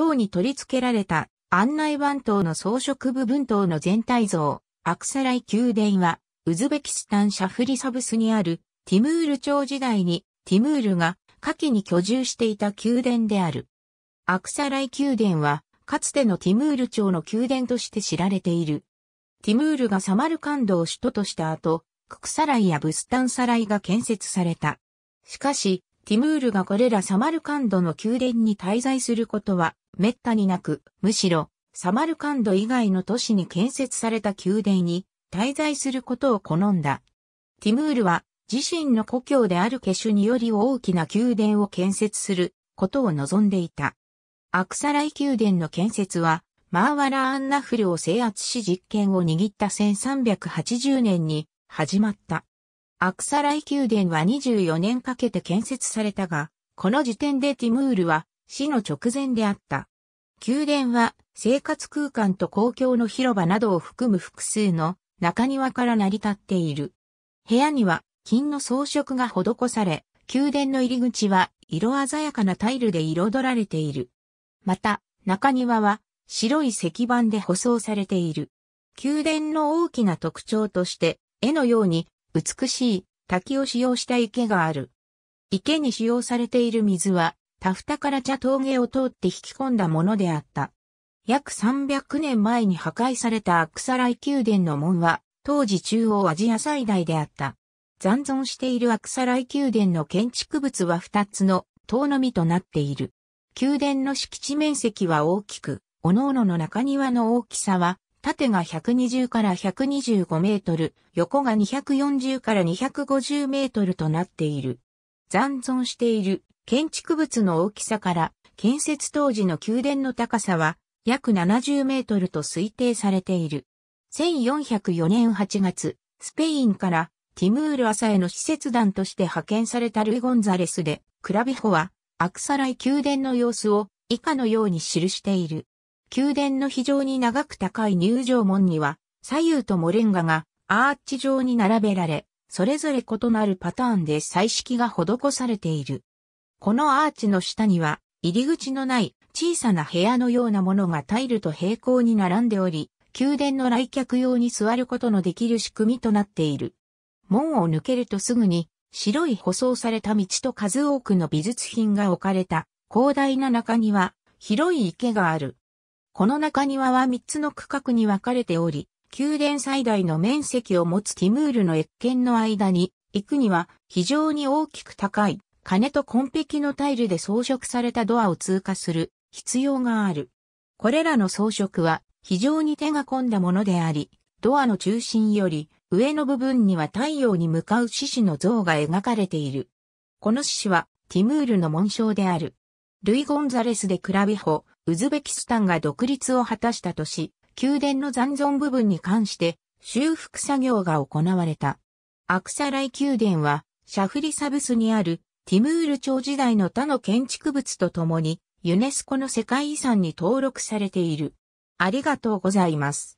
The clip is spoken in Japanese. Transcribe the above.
塔に取り付けられた案内板塔の装飾部分塔の全体像、アクサライ宮殿は、ウズベキスタンシャフリサブスにあるティムール朝時代にティムールが下記に居住していた宮殿である。アクサライ宮殿は、かつてのティムール朝の宮殿として知られている。ティムールがサマルカンドを首都とした後、ククサライやブスタンサライが建設された。しかし、ティムールがこれらサマルカンドの宮殿に滞在することは滅多になく、むしろ、サマルカンド以外の都市に建設された宮殿に滞在することを好んだ。ティムールは自身の故郷であるケシュにより大きな宮殿を建設することを望んでいた。アクサライ宮殿の建設は、マーワラ・アンナフルを制圧し実権を握った1380年に始まった。アクサライ宮殿は24年かけて建設されたが、この時点でティムールは死の直前であった。宮殿は生活空間と公共の広場などを含む複数の中庭から成り立っている。部屋には金の装飾が施され、宮殿の入り口は色鮮やかなタイルで彩られている。また、中庭は白い石板で舗装されている。宮殿の大きな特徴として、絵のように美しい滝を使用した池がある。池に使用されている水はタフタから茶峠を通って引き込んだものであった。約300年前に破壊されたアクサライ宮殿の門は、当時中央アジア最大であった。残存しているアクサライ宮殿の建築物は2つの塔のみとなっている。宮殿の敷地面積は大きく、各々の中庭の大きさは、縦が120から125メートル、横が240から250メートルとなっている。残存している建築物の大きさから建設当時の宮殿の高さは約70メートルと推定されている。1404年8月、スペインからティムール朝への使節団として派遣されたルイ・ゴンザレスで、クラビホはアクサライ宮殿の様子を以下のように記している。宮殿の非常に長く高い入場門には左右ともレンガがアーチ状に並べられ、それぞれ異なるパターンで彩色が施されている。このアーチの下には、入り口のない小さな部屋のようなものがタイルと平行に並んでおり、宮殿の来客用に座ることのできる仕組みとなっている。門を抜けるとすぐに、白い舗装された道と数多くの美術品が置かれた広大な中庭、広い池がある。この中庭は3つの区画に分かれており、宮殿最大の面積を持つティムールの越見の間に、行くには非常に大きく高い金と紺碧のタイルで装飾されたドアを通過する必要がある。これらの装飾は非常に手が込んだものであり、ドアの中心より上の部分には太陽に向かう獅子の像が描かれている。この獅子はティムールの紋章である。ルイ・ゴンザレス・でクラビホ、ウズベキスタンが独立を果たした年、宮殿の残存部分に関して修復作業が行われた。アクサライ宮殿はシャフリサブスにあるティムール朝時代の他の建築物とともにユネスコの世界遺産に登録されている。ありがとうございます。